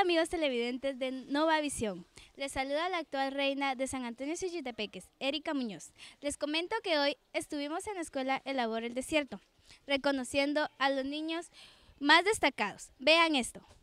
amigos televidentes de Nova Visión. Les saluda la actual reina de San Antonio Chichitepeques, Erika Muñoz. Les comento que hoy estuvimos en la escuela El Labor el Desierto, reconociendo a los niños más destacados. Vean esto.